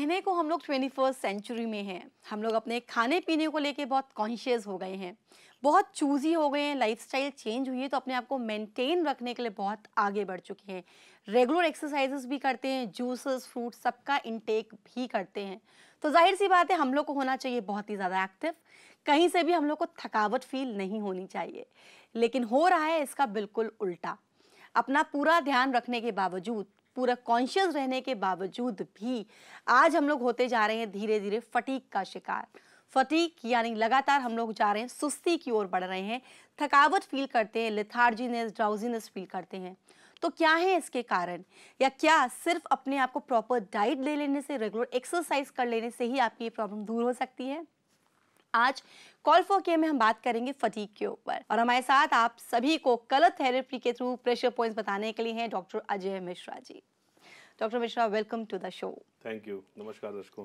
कहने को हम लोग ट्वेंटी फर्स्ट सेंचुरी में हैं हम लोग अपने खाने पीने को लेके बहुत कॉन्शियस हो गए हैं बहुत चूजी हो गए हैं लाइफस्टाइल चेंज हुई है तो अपने आप को मेंटेन रखने के लिए बहुत आगे बढ़ चुके हैं रेगुलर एक्सरसाइजेस भी करते हैं जूसेस फ्रूट सबका इनटेक भी करते हैं तो जाहिर सी बात है हम लोग को होना चाहिए बहुत ही ज़्यादा एक्टिव कहीं से भी हम लोग को थकावट फील नहीं होनी चाहिए लेकिन हो रहा है इसका बिल्कुल उल्टा अपना पूरा ध्यान रखने के बावजूद पूरा कॉन्शियस रहने के बावजूद भी आज हम लोग होते जा रहे हैं धीरे धीरे फटीक का शिकार फटीक यानी लगातार हम लोग जा रहे हैं सुस्ती की ओर बढ़ रहे हैं थकावट फील करते हैं लिथार्जीनेस ड्राउजीनेस फील करते हैं तो क्या है इसके कारण या क्या सिर्फ अपने आप को प्रॉपर डाइट ले लेने से रेगुलर एक्सरसाइज कर लेने से ही आपकी ये प्रॉब्लम दूर हो सकती है आज कॉल फॉर के में हम बात करेंगे फटीक के ऊपर और हमारे साथ आप सभी को कलर थेरेपी के थ्रू प्रेशर पॉइंट्स बताने के लिए हैं doctor Ajay Mishra ji doctor Mishra welcome to the show thank you नमस्कार दर्शकों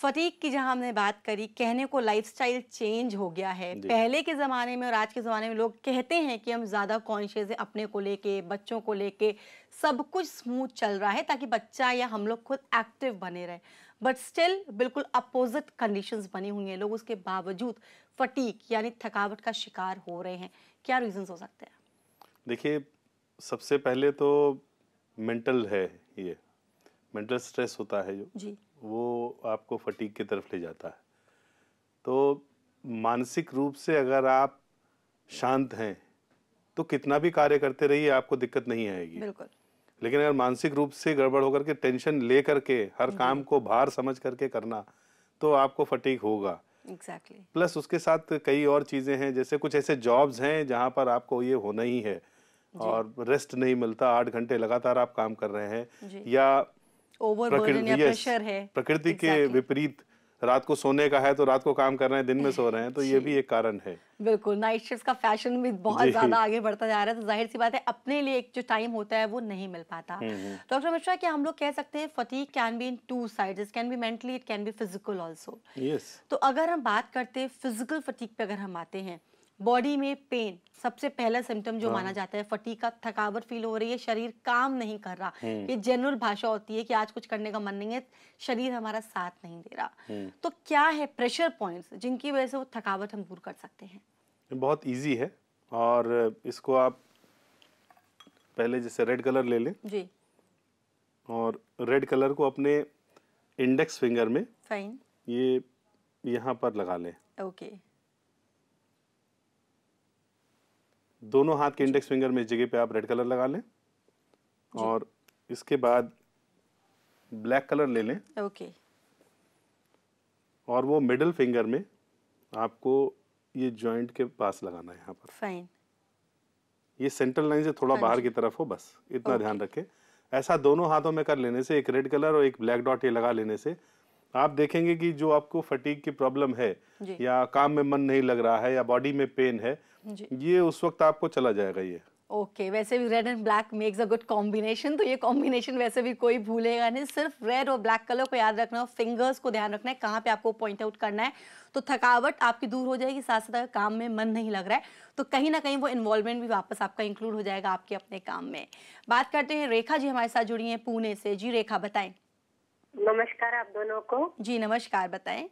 फटीक की जहां हमने बात करी कहने को लाइफस्टाइल चेंज हो गया है पहले के ज़माने में और आज के ज़माने में लोग कहते हैं कि हम ज़्यादा कॉन्शियस है अपने को लेके बच्चों को लेके सब कुछ स्मूथ चल रहा है ताकि बच्चा या हम लोग खुद एक्टिव बने रहे बट स्टिल बिल्कुल अपोजिट कंडीशंस बनी हुई हैं लोग उसके बावजूद फटीक यानी थकावट का शिकार हो रहे हैं क्या रीजन हो सकते हैं देखिए सबसे पहले तो मेंटल है ये मेंटल स्ट्रेस होता है जो जी. वो आपको फटीक की तरफ ले जाता है तो मानसिक रूप से अगर आप शांत हैं तो कितना भी कार्य करते रहिए आपको दिक्कत नहीं आएगी बिल्कुल लेकिन अगर मानसिक रूप से गड़बड़ होकर के टेंशन ले करके हर काम को भार समझ करके करना तो आपको फटीक होगा एग्जैक्टली exactly. प्लस उसके साथ कई और चीज़ें हैं जैसे कुछ ऐसे जॉब्स हैं जहां पर आपको ये होना ही है और रेस्ट नहीं मिलता आठ घंटे लगातार आप काम कर रहे हैं या ओवर प्रेशर है प्रकृति के विपरीत रात को सोने का है तो रात को काम कर रहे हैं दिन में सो रहे हैं तो ये भी एक कारण है बिल्कुल नाइट शिफ्ट का फैशन भी बहुत ज्यादा आगे बढ़ता जा रहा है तो जाहिर सी बात है अपने लिए एक जो टाइम होता है वो नहीं मिल पाता डॉक्टर हम्म, हम्म। तो मिश्रा क्या हम लोग कह सकते हैं fatigue can be in two side can be mentally it can be physical also तो अगर हम बात करते हैं फिजिकल फटीक पे अगर हम आते हैं बॉडी में पेन सबसे पहला सिम्टम जो हाँ। माना जाता है फटी का थकावट फील हो रही है शरीर काम नहीं कर रहा हम्म। ये जनरल भाषा होती है कि आज कुछ करने का मन नहीं है शरीर हमारा साथ नहीं दे रहा हम्म। तो क्या है प्रेशर पॉइंट्स जिनकी वजह से वो थकावट हम दूर कर सकते हैं बहुत ईजी है और इसको आप पहले जैसे रेड कलर ले लें जी और रेड कलर को अपने इंडेक्स फिंगर में फाइन ये यहाँ पर लगा लें ओके okay. दोनों हाथ के इंडेक्स फिंगर में इस जगह पे आप रेड कलर लगा लें और इसके बाद ब्लैक कलर ले लें ओके और वो मिडल फिंगर में आपको ये जॉइंट के पास लगाना है यहाँ पर फाइन ये सेंट्रल लाइन से थोड़ा हाँ बाहर की तरफ हो बस इतना ध्यान रखें ऐसा दोनों हाथों में कर लेने से एक रेड कलर और एक ब्लैक डॉट ये लगा लेने से आप देखेंगे कि जो आपको फटीक की प्रॉब्लम है या काम में मन नहीं लग रहा है या बॉडी में पेन है ये उस वक्त आपको चला जाएगा ये ओके okay, वैसे भी red and black makes a good combination तो ये कॉम्बिनेशन वैसे भी कोई भूलेगा नहीं सिर्फ रेड और ब्लैक कलर को याद रखना और फिंगर्स को ध्यान रखना है कहाँ पे आपको पॉइंट आउट करना है तो थकावट आपकी दूर हो जाएगी साथ साथ काम में मन नहीं लग रहा है तो कहीं ना कहीं वो इन्वॉल्वमेंट भी वापस आपका इंक्लूड हो जाएगा आपके अपने काम में बात करते हैं रेखा जी हमारे साथ जुड़ी हैं पुणे से जी रेखा बताएं नमस्कार आप दोनों को जी नमस्कार बताएं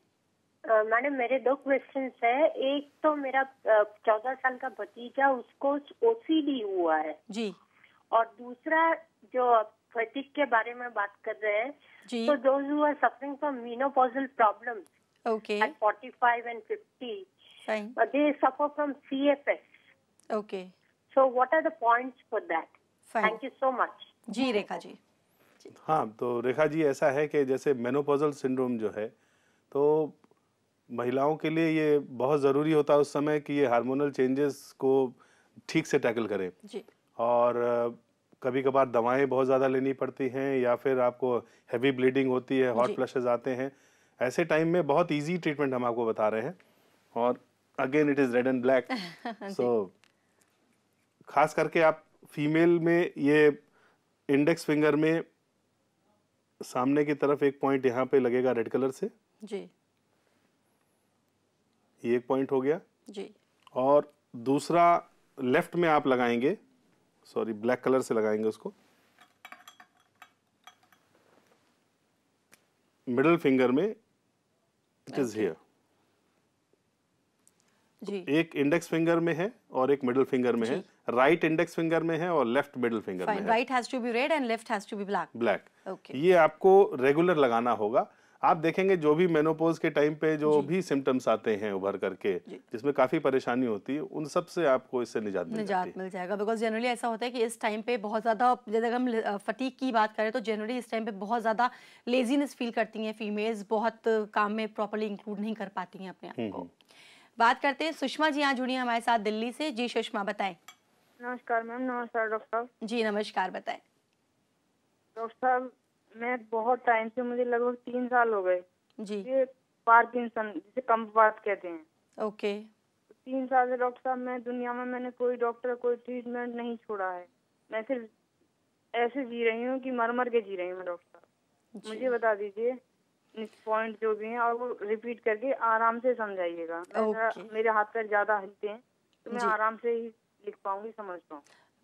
मैडम मेरे दो क्वेश्चन है एक तो मेरा चौदह साल का भतीजा उसको ओसीडी हुआ है जी और दूसरा जो फैटिक के बारे में बात कर रहे हैं जी तो those are suffering from menopausal problem okay forty five and fifty they suffer from S okay so what are the point for that thank you so much जी रेखा जी हाँ तो रेखा जी ऐसा है कि जैसे मेनोपोजल सिंड्रोम जो है तो महिलाओं के लिए ये बहुत ज़रूरी होता है उस समय कि ये हार्मोनल चेंजेस को ठीक से टैकल करें जी। और कभी कभार दवाएं बहुत ज़्यादा लेनी पड़ती हैं या फिर आपको हैवी ब्लीडिंग होती है हॉट फ्लशेज आते हैं ऐसे टाइम में बहुत इजी ट्रीटमेंट हम आपको बता रहे हैं और again it is red and black so खास करके आप फीमेल में ये इंडेक्स फिंगर में सामने की तरफ एक पॉइंट यहाँ पे लगेगा रेड कलर से जी ये एक पॉइंट हो गया जी और दूसरा लेफ्ट में आप लगाएंगे सॉरी ब्लैक कलर से लगाएंगे उसको मिडल फिंगर में इट इज हियर तो एक इंडेक्स फिंगर में है और एक मिडिल फिंगर में है राइट इंडेक्स फिंगर में है और लेफ्ट मिडिल फिंगर में right has to be red and left has to be black black ये आपको रेगुलर लगाना होगा आप देखेंगे जो भी मेनोपोज के टाइम पे जो भी सिम्टम्स आते हैं उभर करके जिसमें काफी परेशानी होती है उन सब से आपको इससे निजात मिल निजात मिल जाएगा बिकॉज जनरली ऐसा होता है कि इस टाइम पे बहुत ज्यादा अगर हम फटीक की बात करें तो जनरली इस टाइम पे बहुत ज्यादा लेजीनेस फील करती हैं फीमेल्स बहुत काम में प्रॉपरली इंक्लूड नहीं कर पाती हैं अपने आप को हम्म, हम्म। बात करते हैं सुषमा जी यहाँ जुड़ी हमारे साथ दिल्ली से जी सुषमा बताएं नमस्कार मैम नमस्कार डॉक्टर जी नमस्कार बताएं डॉक्टर साहब मैं बहुत टाइम से मुझे लगभग तीन साल हो गए जी पार्किंसन जिसे कम बात कहते हैं ओके तीन साल से डॉक्टर साहब मैं दुनिया में मैंने कोई डॉक्टर कोई ट्रीटमेंट नहीं छोड़ा है मैं सिर्फ ऐसे जी रही हूँ कि मर मर के जी रही हूँ डॉक्टर साहब मुझे बता दीजिए पॉइंट जो भी हैं और वो रिपीट करके आराम से समझाइएगा मेरे हाथ पर ज्यादा हिलते हैं तो मैं आराम से ही लिख पाऊंगी समझ पाऊँ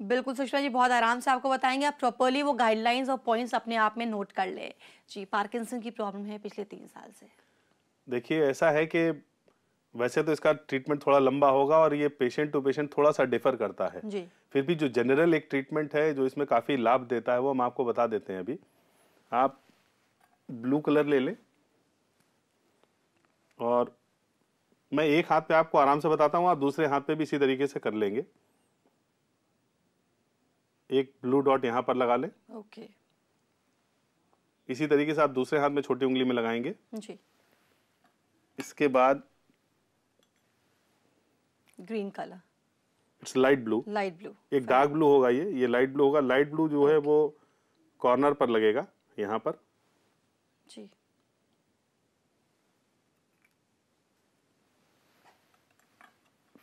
बिल्कुल सुषमा जी बहुत आराम से आपको बताएंगे आप प्रॉपरली वो गाइडलाइंस और पॉइंट्स अपने आप में नोट कर ले जी पार्किंसन की प्रॉब्लम है पिछले तीन साल से देखिए ऐसा है कि वैसे तो इसका ट्रीटमेंट थोड़ा लंबा होगा और ये पेशेंट टू पेशेंट थोड़ा सा डिफर करता है जी। फिर भी जो जनरल एक ट्रीटमेंट है जो इसमें काफ़ी लाभ देता है वो हम आपको बता देते हैं अभी आप ब्लू कलर ले लें और मैं एक हाथ पे आपको आराम से बताता हूँ आप दूसरे हाथ पे भी इसी तरीके से कर लेंगे एक ब्लू डॉट यहाँ पर लगा लें ओके okay. इसी तरीके से आप दूसरे हाथ में छोटी उंगली में लगाएंगे जी इसके बाद green colour it's light blue light blue एक डार्क ब्लू होगा ये ये लाइट ब्लू होगा लाइट ब्लू जो okay. है वो कॉर्नर पर लगेगा यहाँ पर जी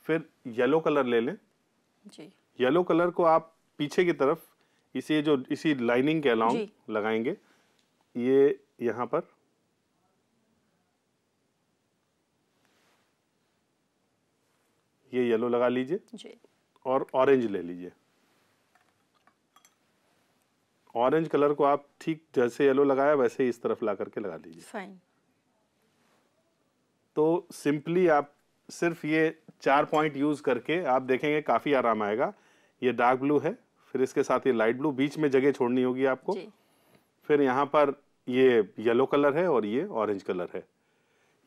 फिर येलो कलर ले लें जी येलो कलर को आप पीछे की तरफ इसी जो इसी लाइनिंग के अलाउंग लगाएंगे ये यहाँ पर ये येलो लगा लीजिए और ऑरेंज ले लीजिए ऑरेंज कलर को आप ठीक जैसे येलो लगाया वैसे ही इस तरफ ला करके लगा दीजिए फाइन तो सिंपली आप सिर्फ ये चार पॉइंट यूज करके आप देखेंगे काफी आराम आएगा ये डार्क ब्लू है फिर इसके साथ ये लाइट ब्लू बीच में जगह छोड़नी होगी आपको फिर यहाँ पर ये येलो कलर है और ये ऑरेंज कलर है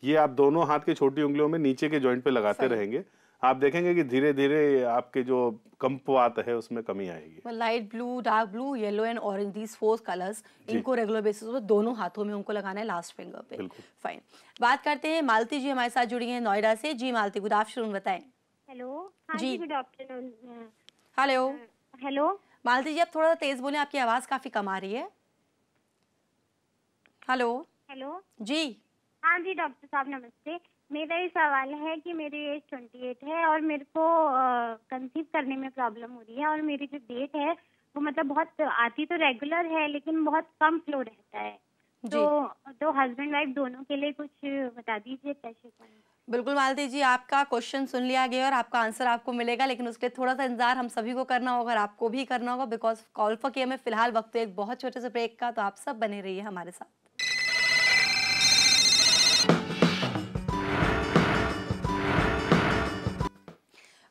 ये आप दोनों हाथ के छोटी उंगलियों में नीचे के जॉइंट पे लगाते रहेंगे आप देखेंगे कि धीरे धीरे आपके जो कंपवात है उसमें कमी आएगी light blue dark blue yellow and orange these four colours इनको रेगुलर बेसिस पर दोनों हाथों में उनको लगाना है लास्ट फिंगर पे फाइन बात करते हैं मालती जी हमारे साथ जुड़ी है नोएडा से जी मालती गुड आफ्टरनून बताए हेलो जी good afternoon hello hello Malti ji आप थोड़ा सा तेज बोले आपकी आवाज काफी कम आ रही है हेलो हेलो जी हाँ जी डॉक्टर साहब नमस्ते मेरा ये सवाल है कि मेरी एज ट्वेंटी एट है और मेरे को कंसीव करने में प्रॉब्लम हो रही है और मेरी जो डेट है वो मतलब बहुत आती तो रेगुलर है लेकिन बहुत कम फ्लो रहता है तो तो हस्बैंड वाइफ दोनों के लिए कुछ बता दीजिए कैसे पॉइंट बिल्कुल मालती जी आपका क्वेश्चन सुन लिया गया और आपका आंसर आपको मिलेगा लेकिन उसके लिए थोड़ा सा इंतजार हम सभी को करना होगा और आपको भी करना होगा बिकॉज कॉल फॉर के में फिलहाल वक्त एक बहुत छोटे से ब्रेक का तो आप सब बने रहिए हमारे साथ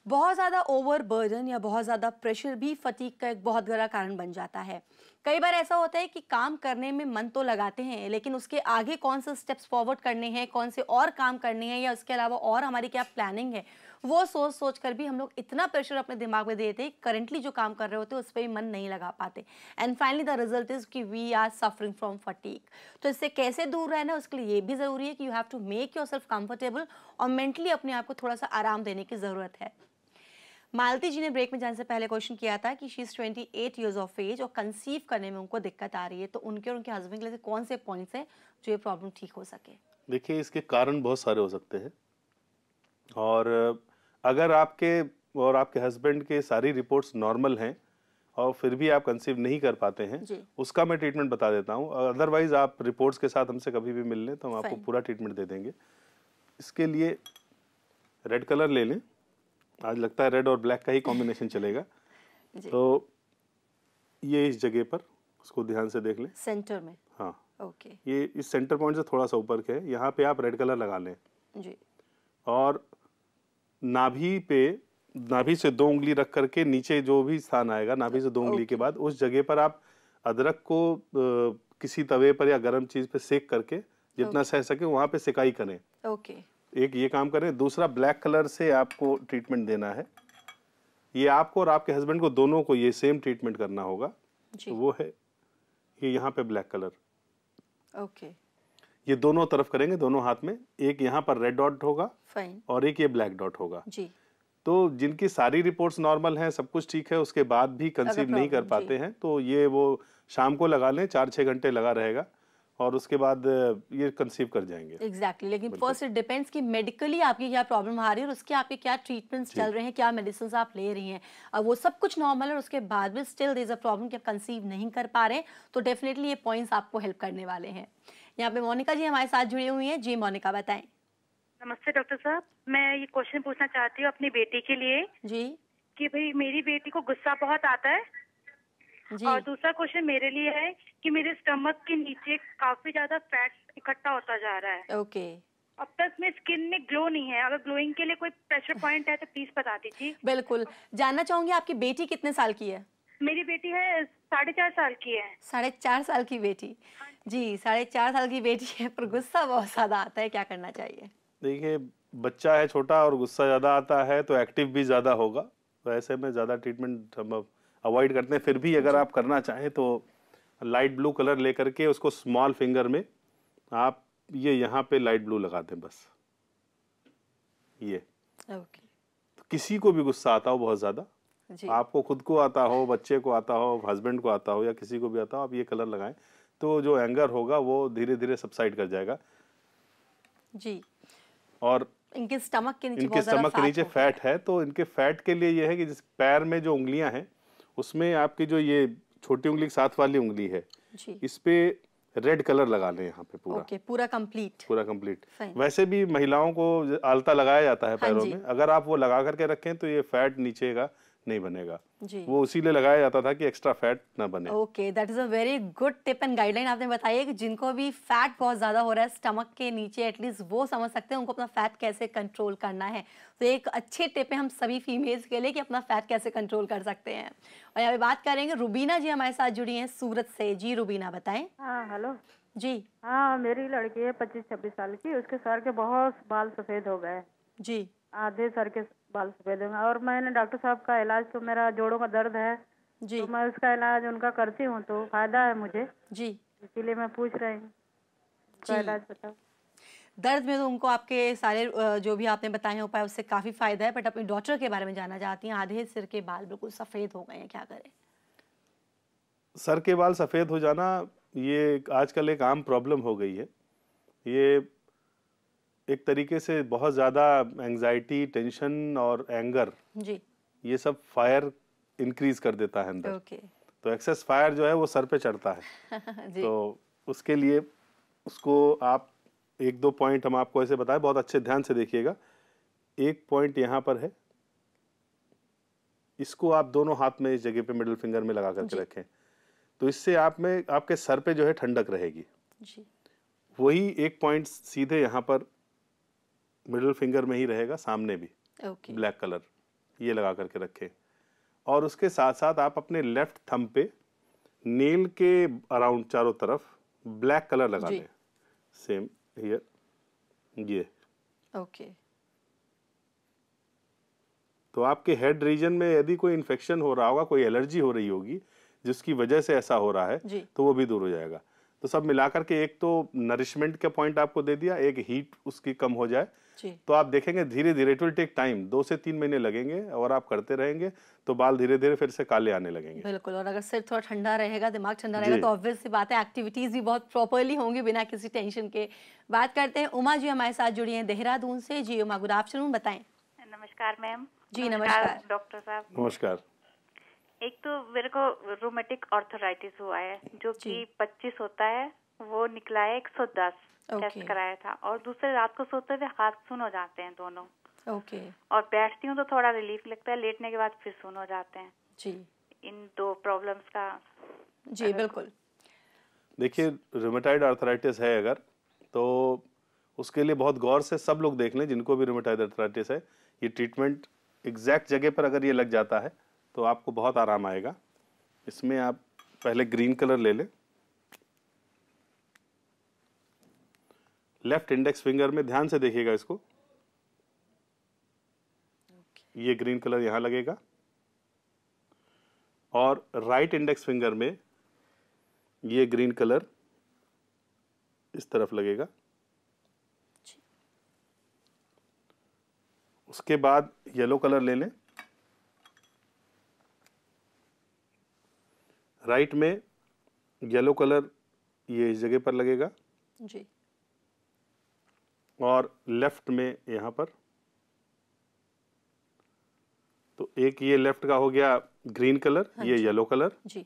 बहुत ज़्यादा ओवर बर्डन या बहुत ज़्यादा प्रेशर भी फतीक का एक बहुत बड़ा कारण बन जाता है कई बार ऐसा होता है कि काम करने में मन तो लगाते हैं लेकिन उसके आगे कौन से स्टेप्स फॉरवर्ड करने हैं कौन से और काम करने हैं या उसके अलावा और हमारी क्या प्लानिंग है वो सोच सोच कर भी हम लोग इतना प्रेशर अपने दिमाग में देते हैं करंटली जो काम कर रहे होते हैं उस पर भी मन नहीं लगा पाते and finally the result is कि we are suffering from fatigue तो इससे कैसे दूर रहना उसके लिए ये भी ज़रूरी है कि you have to make yourself comfortable और मेंटली अपने आप को थोड़ा सा आराम देने की ज़रूरत है मालती जी ने ब्रेक में जाने से पहले क्वेश्चन किया था कि she is twenty eight years of age और कंसीव करने में उनको दिक्कत आ रही है तो उनके और उनके हस्बैंड के लिए कौन से पॉइंट्स हैं जो ये प्रॉब्लम ठीक हो सके देखिए इसके कारण बहुत सारे हो सकते हैं और अगर आपके और आपके हस्बैंड के सारी रिपोर्ट्स नॉर्मल हैं और फिर भी आप कंसीव नहीं कर पाते हैं उसका मैं ट्रीटमेंट बता देता हूँ अदरवाइज आप रिपोर्ट्स के साथ हमसे कभी भी मिल लें तो हम आपको पूरा ट्रीटमेंट दे देंगे इसके लिए रेड कलर ले लें आज लगता है रेड और ब्लैक का ही कॉम्बिनेशन चलेगा तो ये इस जगह पर उसको ध्यान से देख लें सेंटर में हाँ ओके ये इस सेंटर पॉइंट से थोड़ा सा ऊपर के है यहाँ पे आप रेड कलर लगा लें जी और नाभि पे नाभि से दो उंगली रख करके नीचे जो भी स्थान आएगा नाभि से दो उंगली के बाद उस जगह पर आप अदरक को किसी तवे पर या गर्म चीज पे सेक करके जितना सह सके वहाँ पे सिकाई करें ओके एक ये काम करें दूसरा ब्लैक कलर से आपको ट्रीटमेंट देना है ये आपको और आपके हस्बैंड को दोनों को ये सेम ट्रीटमेंट करना होगा तो वो है ये यहाँ पे ब्लैक कलर ओके ये दोनों तरफ करेंगे दोनों हाथ में एक यहाँ पर रेड डॉट होगा और एक ये ब्लैक डॉट होगा जी तो जिनकी सारी रिपोर्ट्स नॉर्मल हैं सब कुछ ठीक है उसके बाद भी कंसीव नहीं कर पाते हैं तो ये वो शाम को लगा लें चार छः घंटे लगा रहेगा और उसके बाद ये कंसीव कर जाएंगे एग्जैक्टली exactly. लेकिन फर्स्ट इट डिपेंड्स कि मेडिकली आपकी क्या प्रॉब्लम आ रही है और उसके आपके क्या ट्रीटमेंट्स चल रहे हैं क्या मेडिसिन आप ले रही हैं और वो सब कुछ नॉर्मल है उसके बाद भी स्टिल दिज अ प्रॉब्लम कि आप कंसीव नहीं कर पा रहे तो डेफिनेटली ये पॉइंट्स आपको हेल्प करने वाले हैं यहाँ पे मोनिका जी हमारे साथ जुड़ी हुई हैं जी मोनिका बताएं नमस्ते डॉक्टर साहब मैं ये क्वेश्चन पूछना चाहती हूँ अपनी बेटी के लिए जी कि भाई मेरी बेटी को गुस्सा बहुत आता है और दूसरा क्वेश्चन मेरे लिए है कि मेरे स्टमक के नीचे काफी ज्यादा फैट इकट्ठा होता जा रहा है ओके अब तक में स्किन में ग्लो नहीं है अगर ग्लोइंग के लिए कोई प्रेशर पॉइंट है तो प्लीज बता दीजिए बिल्कुल जानना चाहूंगी आपकी बेटी कितने साल की है मेरी बेटी है साढ़े चार साल की है साढ़े चार साल की बेटी हाँ जी साढ़े चार साल की बेटी है पर गुस्सा बहुत ज्यादा आता है क्या करना चाहिए देखिए बच्चा है छोटा और गुस्सा ज्यादा आता है तो एक्टिव भी ज्यादा होगा तो ऐसे में ज्यादा ट्रीटमेंट संभव अवॉइड करते हैं फिर भी अगर आप करना चाहें तो लाइट ब्लू कलर लेकर के उसको स्मॉल फिंगर में आप ये यहाँ पे लाइट ब्लू लगा दें बस ये okay. तो किसी को भी गुस्सा आता हो बहुत ज़्यादा आपको खुद को आता हो बच्चे को आता हो हस्बैंड को आता हो या किसी को भी आता हो आप ये कलर लगाएं तो जो एंगर होगा वो धीरे धीरे सबसाइड कर जाएगा जी और इनके स्टमक के नीचे इनके स्टमक के नीचे फैट है तो इनके फैट के लिए यह है कि जिस पैर में जो उंगलियां हैं उसमें आपकी जो ये छोटी उंगली साथ वाली उंगली है इस पे रेड कलर लगा लें यहाँ पे पूरा ओके पूरा कंप्लीट पूरा कंप्लीट वैसे भी महिलाओं को आलता लगाया जाता है हाँ पैरों में अगर आप वो लगा करके रखें तो ये फैट नीचेगा नहीं बनेगा वो उसीलिए लगाया जाता था कि एक्स्ट्रा फैट ना बने okay that is a very good tip and guideline आपने बताया कि जिनको भी फैट बहुत ज्यादा हो रहा है स्टमक के नीचे एटलीस्ट वो समझ सकते हैं उनको अपना फैट कैसे कंट्रोल करना है तो एक अच्छे टिप है हम सभी फीमेल्स के लिए कि अपना फैट कैसे कंट्रोल कर सकते हैं और यहाँ पे बात करेंगे रूबीना जी हमारे साथ जुड़ी है सूरत से जी रूबीना बताए हेलो हाँ, जी हाँ मेरी लड़की है पच्चीस छब्बीस साल की उसके सर के बहुत बाल सफेद हो गए जी आधे सर के बाल सफेद होंगे और मैंने डॉक्टर साहब का इलाज तो मेरा जोड़ों का दर्द है जी तो मैं उसका इलाज उनका करती हूँ तो फायदा है मुझे जी इसीलिए मैं पूछ रही हूँ इलाज बताओ दर्द में तो उनको आपके सारे जो भी आपने बताए उपाय उससे काफ़ी फ़ायदा है बट अपनी डॉक्टर के बारे में जानना चाहती हैं आधे सिर के बाल बिल्कुल सफ़ेद हो गए हैं क्या करें सर के बाल सफ़ेद हो जाना ये आजकल एक आम प्रॉब्लम हो गई है ये एक तरीके से बहुत ज़्यादा एंजाइटी टेंशन और एंगर जी ये सब फायर इंक्रीज कर देता है अंदर ओके तो एक्सेस फायर जो है वो सर पे चढ़ता है जी। तो उसके लिए उसको आप एक दो पॉइंट हम आपको ऐसे बताएं बहुत अच्छे ध्यान से देखिएगा एक पॉइंट यहाँ पर है इसको आप दोनों हाथ में इस जगह पे मिडिल फिंगर में लगा करके रखें तो इससे आप में आपके सर पे जो है ठंडक रहेगी जी वही एक पॉइंट सीधे यहाँ पर मिडिल फिंगर में ही रहेगा सामने भी ओके ब्लैक कलर ये लगा करके रखें और उसके साथ साथ आप अपने लेफ्ट थम पे नेल के अराउंड चारों तरफ ब्लैक कलर लगा दें सेम हियर ये ओके तो आपके हेड रीजन में यदि कोई इन्फेक्शन हो रहा होगा कोई एलर्जी हो रही होगी जिसकी वजह से ऐसा हो रहा है तो वो भी दूर हो जाएगा तो सब मिलाकर के एक तो नरिशमेंट का पॉइंट आपको दे दिया एक हीट उसकी कम हो जाए तो आप देखेंगे धीरे धीरे इट विल टेक टाइम दो से तीन महीने लगेंगे और आप करते रहेंगे तो बाल धीरे धीरे फिर से काले आने लगेंगे बिल्कुल और अगर सिर थोड़ा ठंडा रहेगा दिमाग ठंडा रहेगा तो ऑब्वियस सी बात है एक्टिविटीज भी बहुत प्रॉपरली होंगी बिना किसी टेंशन के बात करते हैं उमा जी हमारे साथ जुड़ी है देहरादून से जी उमा गुड आफ्टरनून बताए नमस्कार मैम जी नमस्कार डॉक्टर साहब नमस्कार एक तो मेरे को रोमेटिक ऑर्थोराइटिस हुआ है जो कि 25 होता है वो निकला है एक सौ दस टेस्ट कराया था और दूसरे रात को सोते हुए हाथ सुन हो जाते हैं दोनों ओके और बैठती हूँ तो थोड़ा रिलीफ लगता है लेटने के बाद फिर सुन हो जाते हैं जी इन दो प्रॉब्लम्स का जी बिल्कुल देखिए रोमेटाइड आर्थराइटिस है अगर तो उसके लिए बहुत गौर से सब लोग देख लें जिनको भी रोमेटाइड आर्थराइटिस है ये ट्रीटमेंट एग्जैक्ट जगह पर अगर ये लग जाता है तो आपको बहुत आराम आएगा इसमें आप पहले ग्रीन कलर ले लें लेफ्ट इंडेक्स फिंगर में ध्यान से देखिएगा इसको okay. ये ग्रीन कलर यहाँ लगेगा और राइट इंडेक्स फिंगर में ये ग्रीन कलर इस तरफ लगेगा उसके बाद येलो कलर ले लें राइट में येलो कलर ये इस जगह पर लगेगा जी और लेफ़्ट में यहाँ पर तो एक ये लेफ़्ट का हो गया ग्रीन कलर हाँ ये येलो कलर जी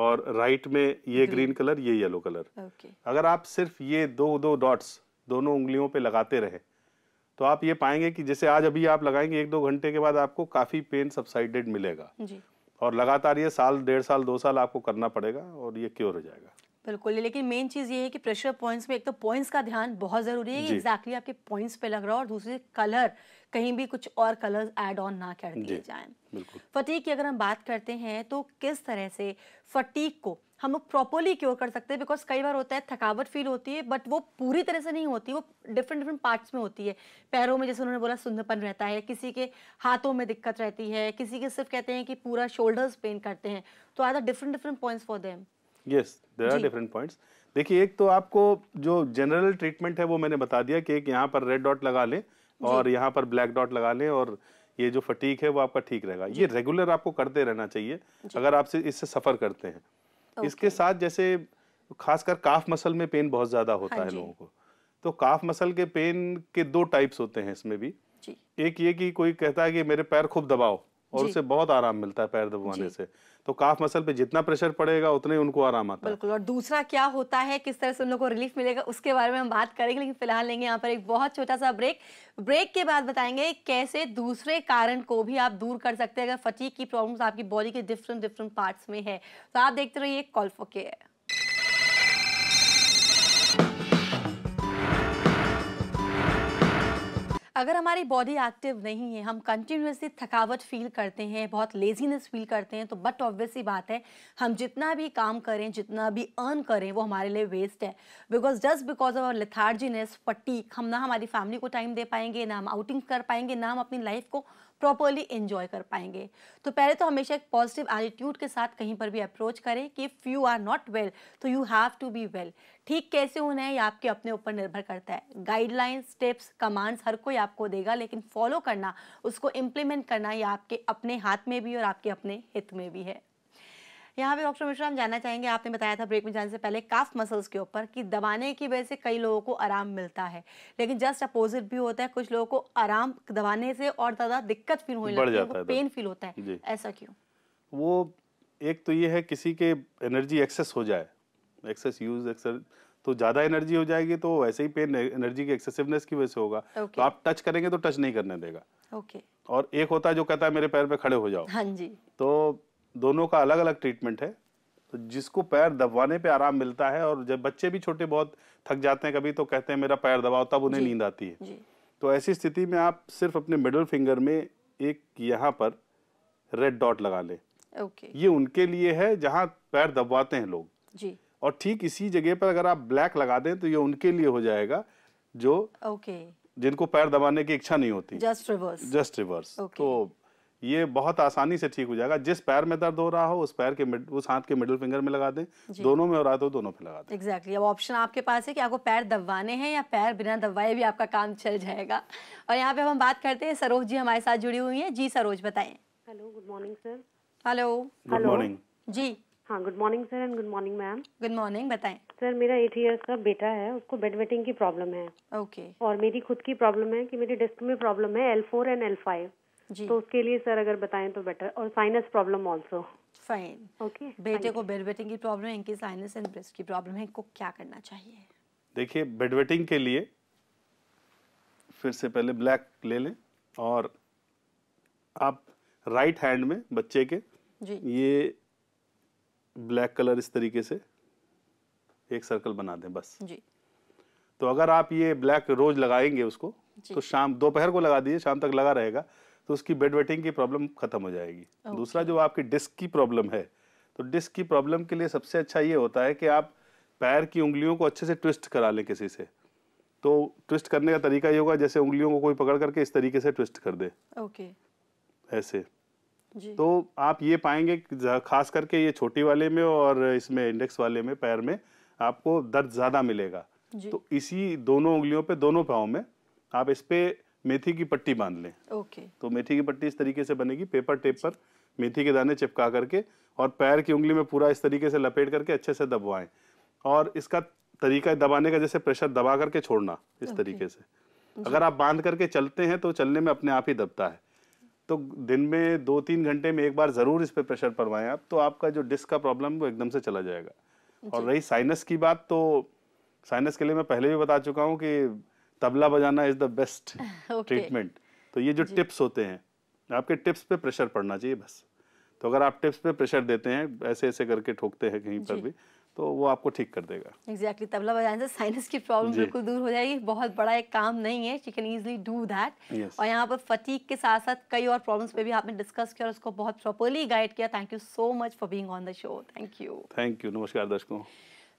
और राइट में ये ग्रीन कलर ये येलो कलर अगर आप सिर्फ ये दो दो डॉट्स दोनों उंगलियों पे लगाते रहे तो आप ये पाएंगे कि जैसे आज अभी आप लगाएंगे एक दो घंटे के बाद आपको काफ़ी पेन सब्साइडेड मिलेगा जी। और लगातार ये साल डेढ़ साल दो साल आपको करना पड़ेगा और ये क्योर हो जाएगा बिल्कुल लेकिन मेन चीज़ ये है कि प्रेशर पॉइंट्स में एक तो पॉइंट्स का ध्यान बहुत ज़रूरी है एग्जैक्टली आपके पॉइंट्स पे लग रहा है और दूसरे कलर कहीं भी कुछ और कलर्स ऐड ऑन ना कर दिए जाए फटीक की अगर हम बात करते हैं तो किस तरह से फटीक को हम लोग प्रॉपरली क्योर कर सकते हैं बिकॉज कई बार होता है थकावट फील होती है बट वो पूरी तरह से नहीं होती वो डिफरेंट डिफरेंट पार्ट्स में होती है पैरों में जैसे उन्होंने बोला सुंदरपन रहता है किसी के हाथों में दिक्कत रहती है किसी के सिर्फ कहते हैं कि पूरा शोल्डर्स पेन करते हैं तो are the different different points for them yes there are different points देखिए एक तो आपको जो जनरल ट्रीटमेंट है वो मैंने बता दिया कि एक यहाँ पर रेड डॉट लगा लें और यहाँ पर ब्लैक डॉट लगा लें और ये जो फटीक है वो आपका ठीक रहेगा ये रेगुलर आपको करते रहना चाहिए अगर आप इससे सफ़र करते हैं okay. इसके साथ जैसे खासकर काफ मसल में पेन बहुत ज़्यादा होता हाँ है लोगों को तो काफ मसल के पेन के दो टाइप्स होते हैं इसमें भी एक ये कि कोई कहता है कि मेरे पैर खूब दबाओ और उसे बहुत आराम मिलता है पैर दबाने से तो काफ मसल पे जितना प्रेशर पड़ेगा उतना ही उनको आराम आता है बिल्कुल और दूसरा क्या होता है किस तरह से उन लोगों को रिलीफ मिलेगा उसके बारे में हम बात करेंगे लेकिन फिलहाल लेंगे यहाँ पर एक बहुत छोटा सा ब्रेक ब्रेक के बाद बताएंगे कैसे दूसरे कारण को भी आप दूर कर सकते हैं अगर फटीक की प्रॉब्लम्स आपकी बॉडी के डिफरेंट डिफरेंट पार्ट्स में है तो आप देखते रहिए कॉल फोके अगर हमारी बॉडी एक्टिव नहीं है हम कंटिन्यूसली थकावट फील करते हैं बहुत लेजीनेस फील करते हैं तो बट ऑब्वियसली बात है हम जितना भी काम करें जितना भी अर्न करें वो हमारे लिए वेस्ट है because just because of letharginess fatigue हम ना हमारी फैमिली को टाइम दे पाएंगे ना हम आउटिंग कर पाएंगे ना हम अपनी लाइफ को प्रॉपरली इंजॉय कर पाएंगे तो पहले तो हमेशा एक पॉजिटिव एटीट्यूड के साथ कहीं पर भी अप्रोच करें कि if you are not well तो you have to be well ठीक कैसे होना है ये आपके अपने ऊपर निर्भर करता है गाइडलाइंस स्टेप्स कमांड्स हर कोई आपको देगा लेकिन फॉलो करना उसको इम्प्लीमेंट करना ये आपके अपने हाथ में भी और आपके अपने हित में भी है यहाँ पे डॉक्टर मिश्रा हम जानना चाहेंगे आपने बताया था ब्रेक में जाने से पहले काफ मसल्स के ऊपर कि दबाने की वजह से कई लोगों को आराम मिलता है लेकिन जस्ट अपोजिट भी होता है कुछ लोगों को आराम दबाने से और ज़्यादा दिक्कत फील होने लगती है पेन फील होता है ऐसा क्यों वो एक तो ये है किसी के एनर्जी एक्सेस हो जाए एक्सेस यूज एक्सेस तो ज़्यादा एनर्जी हो जाएगी तो वैसे ही पेन एनर्जी की एक्सेसिवनेस की वजह से होगा okay. तो आप टच करेंगे तो टच नहीं करने देगा ओके okay. और एक होता है जो कहता है मेरे पैर पे खड़े हो जाओ हाँ जी तो दोनों का अलग अलग ट्रीटमेंट है तो जिसको पैर दबवाने पे आराम मिलता है और जब बच्चे भी छोटे बहुत थक जाते हैं कभी तो कहते हैं मेरा पैर दबाओ तब उन्हें नींद आती है तो ऐसी स्थिति में आप सिर्फ अपने मिडल फिंगर में एक यहाँ पर रेड डॉट लगा लें ओके ये उनके लिए है जहाँ पैर दबवाते हैं लोग जी और ठीक इसी जगह पर अगर आप ब्लैक लगा दें तो ये उनके लिए हो जाएगा जो ओके जिनको पैर दबाने की इच्छा नहीं होती जस्ट रिवर्स जस्ट रिवर्स तो ये बहुत आसानी से ठीक हो जाएगा जिस पैर में दर्द हो रहा हो उस पैर के उस हाथ के मिडिल फिंगर में लगा दें दोनों में हो रहा हो दोनों पे लगा दें एग्जैक्टली exactly. अब ऑप्शन आपके पास है कि आपको पैर दबवाने हैं या पैर बिना दबवाए भी आपका काम चल जाएगा और यहाँ पे हम बात करते हैं सरोज जी हमारे साथ जुड़ी हुई है जी सरोज बताए hello good morning sir hello good morning जी हाँ good morning sir and good morning ma'am good morning बताए सर मेरा एट ईयर्स का बेटा है उसको बेड वेटिंग की प्रॉब्लम है ओके okay. और मेरी खुद की प्रॉब्लम है कि मेरे डिस्क में प्रॉब्लम है L four and L five जी. तो उसके लिए सर अगर बताएं तो बेटर और sinus problem also fine okay बेटे को बेडवेटिंग की प्रॉब्लम है इनकी साइनस एंड ब्रेस्ट की प्रॉब्लम है इनको क्या करना चाहिए देखिए बेडवेटिंग के लिए फिर से पहले ब्लैक ले लें और आप राइट हैंड में बच्चे के जी। ये ब्लैक कलर इस तरीके से एक सर्कल बना दें बस जी तो अगर आप ये ब्लैक रोज लगाएंगे उसको तो शाम दोपहर को लगा दीजिए शाम तक लगा रहेगा तो उसकी बेड वेटिंग की प्रॉब्लम खत्म हो जाएगी okay. दूसरा जो आपकी डिस्क की प्रॉब्लम है तो डिस्क की प्रॉब्लम के लिए सबसे अच्छा ये होता है कि आप पैर की उंगलियों को अच्छे से ट्विस्ट करा लें किसी से तो ट्विस्ट करने का तरीका ये होगा जैसे उंगलियों को कोई पकड़ करके इस तरीके से ट्विस्ट कर दे ओके okay. ऐसे जी। तो आप ये पाएंगे खास करके ये छोटी वाले में और इसमें इंडेक्स वाले में पैर में आपको दर्द ज़्यादा मिलेगा तो इसी दोनों उंगलियों पे दोनों पाओ में आप इस पर मेथी की पट्टी बांध लें ओके तो मेथी की पट्टी इस तरीके से बनेगी पेपर टेप पर मेथी के दाने चिपका करके और पैर की उंगली में पूरा इस तरीके से लपेट करके अच्छे से दबवाएं और इसका तरीका दबाने का जैसे प्रेशर दबा करके छोड़ना इस तरीके से तो अगर आप बांध करके चलते हैं तो चलने में अपने आप ही दबता है तो दिन में दो तीन घंटे में एक बार ज़रूर इस पर प्रेशर पड़वाएं आप तो आपका जो डिस्क का प्रॉब्लम वो एकदम से चला जाएगा और रही साइनस की बात तो साइनस के लिए मैं पहले भी बता चुका हूँ कि तबला बजाना इज द बेस्ट ट्रीटमेंट तो ये जो टिप्स होते हैं आपके टिप्स पे प्रेशर पड़ना चाहिए बस तो अगर आप टिप्स पे प्रेशर देते हैं ऐसे ऐसे करके ठोकते हैं कहीं पर भी तो वो आपको ठीक कर देगा exactly, तबला बजाने से साइनस की प्रॉब्लम बिल्कुल दूर हो जाएगी बहुत बड़ा एक काम नहीं है she can easily do that और यहाँ पर फटीक के साथ साथ कई और प्रॉब्लम्स पे भी आपने डिस्कस किया और उसको बहुत प्रॉपरली गाइड किया thank you so much for being on the show thank you thank you नमस्कार दर्शकों